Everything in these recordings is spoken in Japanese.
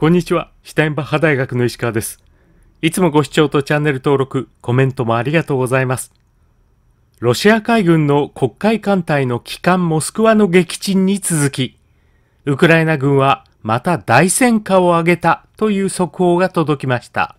こんにちは、シュタインバッハ大学の石川です。いつもご視聴とチャンネル登録、コメントもありがとうございます。ロシア海軍の黒海艦隊の旗艦モスクワの撃沈に続き、ウクライナ軍はまた大戦果を挙げたという速報が届きました。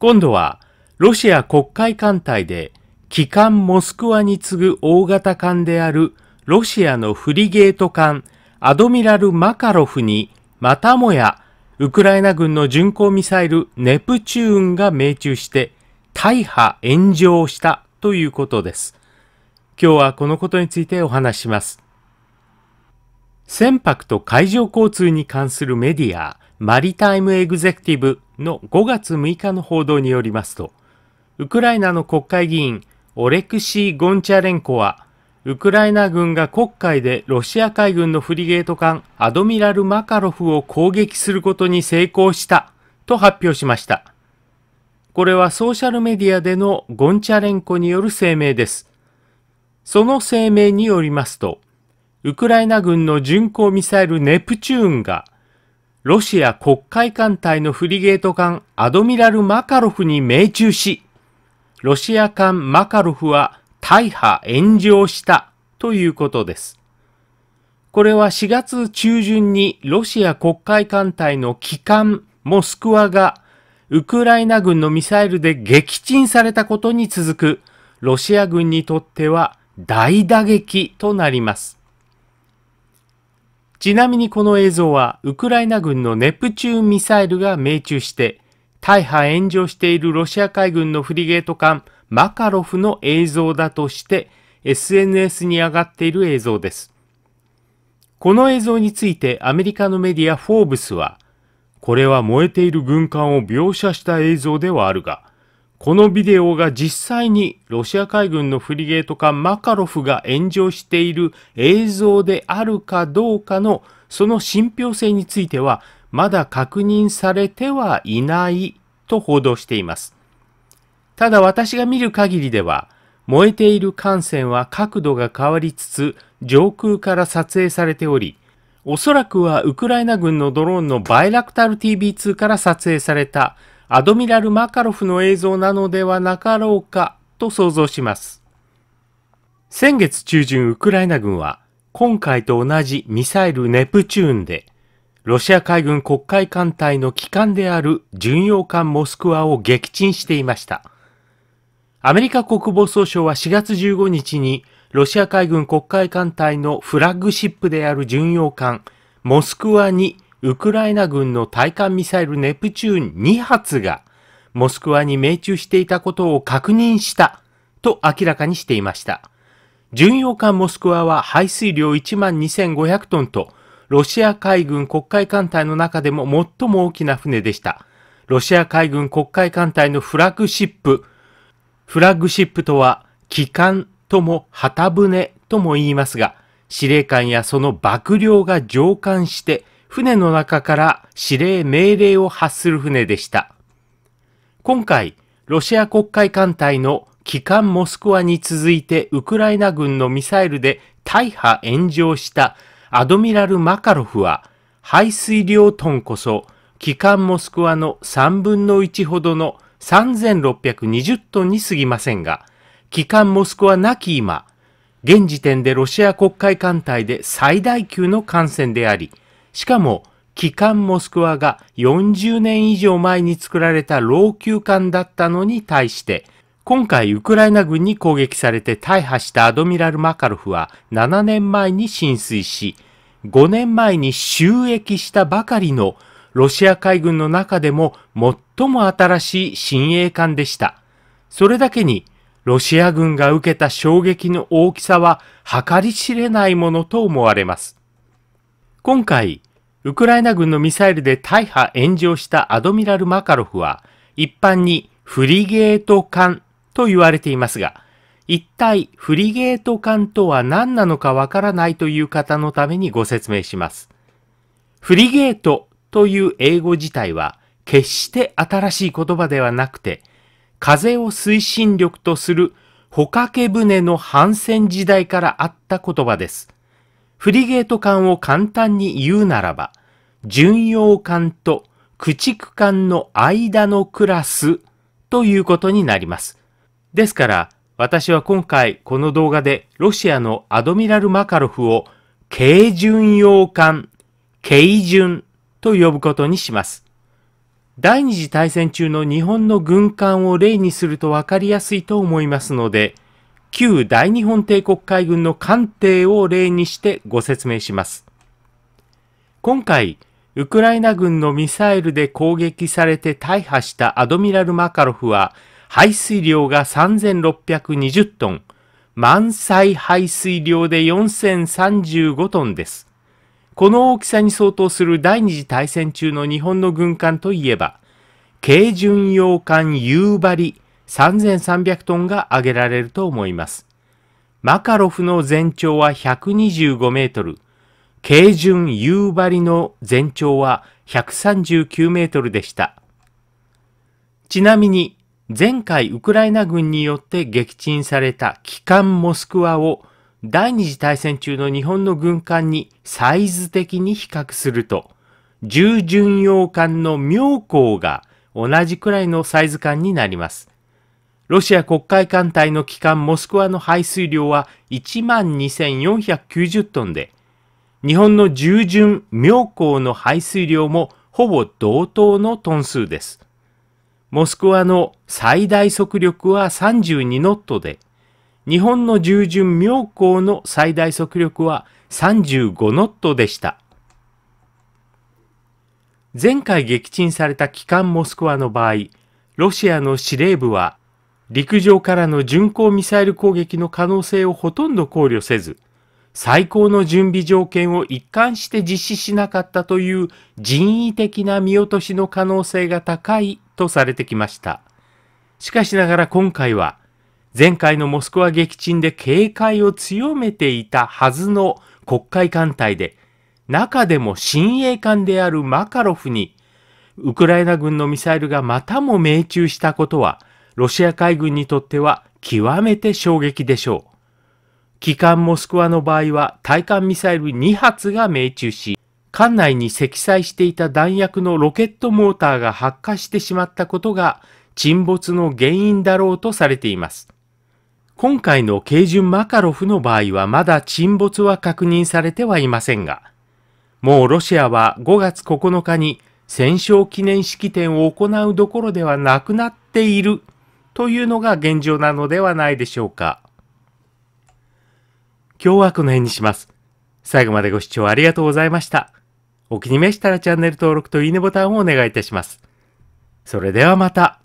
今度は、ロシア黒海艦隊で機関モスクワに次ぐ大型艦であるロシアのフリゲート艦アドミラル・マカロフにまたもや、ウクライナ軍の巡航ミサイルネプチューンが命中して大破炎上したということです。今日はこのことについてお話します。船舶と海上交通に関するメディア、マリタイムエグゼクティブの5月6日の報道によりますと、ウクライナの国会議員、オレクシー・ゴンチャレンコはウクライナ軍が黒海でロシア海軍のフリゲート艦アドミラル・マカロフを攻撃することに成功したと発表しました。これはソーシャルメディアでのゴンチャレンコによる声明です。その声明によりますと、ウクライナ軍の巡航ミサイルネプチューンが、ロシア黒海艦隊のフリゲート艦アドミラル・マカロフに命中し、ロシア艦マカロフは大破炎上したということです。これは4月中旬にロシア国会艦隊の機関モスクワがウクライナ軍のミサイルで撃沈されたことに続くロシア軍にとっては大打撃となります。ちなみにこの映像はウクライナ軍のネプチューンミサイルが命中して大破炎上しているロシア海軍のフリゲート艦マカロフの映像だとして SNS に上がっている映像です。この映像についてアメリカのメディアフォーブスは、これは燃えている軍艦を描写した映像ではあるが、このビデオが実際にロシア海軍のフリゲート艦マカロフが炎上している映像であるかどうかのその信憑性についてはまだ確認されてはいないと報道しています。ただ私が見る限りでは、燃えている艦船は角度が変わりつつ上空から撮影されており、おそらくはウクライナ軍のドローンのバイラクタル TB2 から撮影されたアドミラル・マカロフの映像なのではなかろうかと想像します。先月中旬ウクライナ軍は今回と同じミサイルネプチューンでロシア海軍国海艦隊の機関である巡洋艦モスクワを撃沈していました。アメリカ国防総省は4月15日に、ロシア海軍国海艦隊のフラッグシップである巡洋艦、モスクワにウクライナ軍の対艦ミサイルネプチューン2発が、モスクワに命中していたことを確認したと明らかにしていました。巡洋艦モスクワは排水量12,500トンと、ロシア海軍国海艦隊の中でも最も大きな船でした。ロシア海軍国海艦隊のフラッグシップ、フラッグシップとは、機関とも旗船とも言いますが、司令官やその幕僚が上官して、船の中から指令命令を発する船でした。今回、ロシア国会艦隊の機関モスクワに続いてウクライナ軍のミサイルで大破炎上したアドミラル・マカロフは、排水量トンこそ、機関モスクワの3分の1ほどの3620トンに過ぎませんが、機関モスクワなき今、現時点でロシア国会艦隊で最大級の艦船であり、しかも、機関モスクワが40年以上前に作られた老朽艦だったのに対して、今回ウクライナ軍に攻撃されて大破したアドミラル・マカロフは7年前に浸水し、5年前に収益したばかりのロシア海軍の中でも最も新しい新鋭艦でした。それだけに、ロシア軍が受けた衝撃の大きさは計り知れないものと思われます。今回、ウクライナ軍のミサイルで大破炎上したアドミラル・マカロフは、一般にフリゲート艦と言われていますが、一体フリゲート艦とは何なのかわからないという方のためにご説明します。フリゲートという英語自体は決して新しい言葉ではなくて、風を推進力とする帆掛け船の帆船時代からあった言葉です。フリゲート艦を簡単に言うならば、巡洋艦と駆逐艦の間のクラスということになります。ですから、私は今回この動画でロシアのアドミラル・マカロフを軽巡洋艦、軽巡と呼ぶことにします。第二次大戦中の日本の軍艦を例にすると分かりやすいと思いますので、旧大日本帝国海軍の艦艇を例にしてご説明します。今回、ウクライナ軍のミサイルで攻撃されて大破したアドミラル・マカロフは、排水量が3620トン、満載排水量で4035トンです。この大きさに相当する第二次大戦中の日本の軍艦といえば、軽巡洋艦夕張3300トンが挙げられると思います。マカロフの全長は125メートル、軽巡夕張の全長は139メートルでした。ちなみに、前回ウクライナ軍によって撃沈された機関モスクワを第二次大戦中の日本の軍艦にサイズ的に比較すると、従巡洋艦の妙高が同じくらいのサイズ感になります。ロシア国会艦隊の機関モスクワの排水量は12,490トンで、日本の従順妙高の排水量もほぼ同等のトン数です。モスクワの最大速力は32ノットで、日本の従順妙高の最大速力は35ノットでした。前回撃沈された機関モスクワの場合、ロシアの司令部は陸上からの巡航ミサイル攻撃の可能性をほとんど考慮せず、最高の準備条件を一貫して実施しなかったという人為的な見落としの可能性が高いとされてきました。しかしながら今回は、前回のモスクワ撃沈で警戒を強めていたはずの国会艦隊で、中でも親衛艦であるマカロフに、ウクライナ軍のミサイルがまたも命中したことは、ロシア海軍にとっては極めて衝撃でしょう。機関モスクワの場合は、対艦ミサイル2発が命中し、艦内に積載していた弾薬のロケットモーターが発火してしまったことが、沈没の原因だろうとされています。今回のケ巡マカロフの場合はまだ沈没は確認されてはいませんが、もうロシアは5月9日に戦勝記念式典を行うどころではなくなっているというのが現状なのではないでしょうか。今日はこの辺にします。最後までご視聴ありがとうございました。お気に召したらチャンネル登録といいねボタンをお願いいたします。それではまた。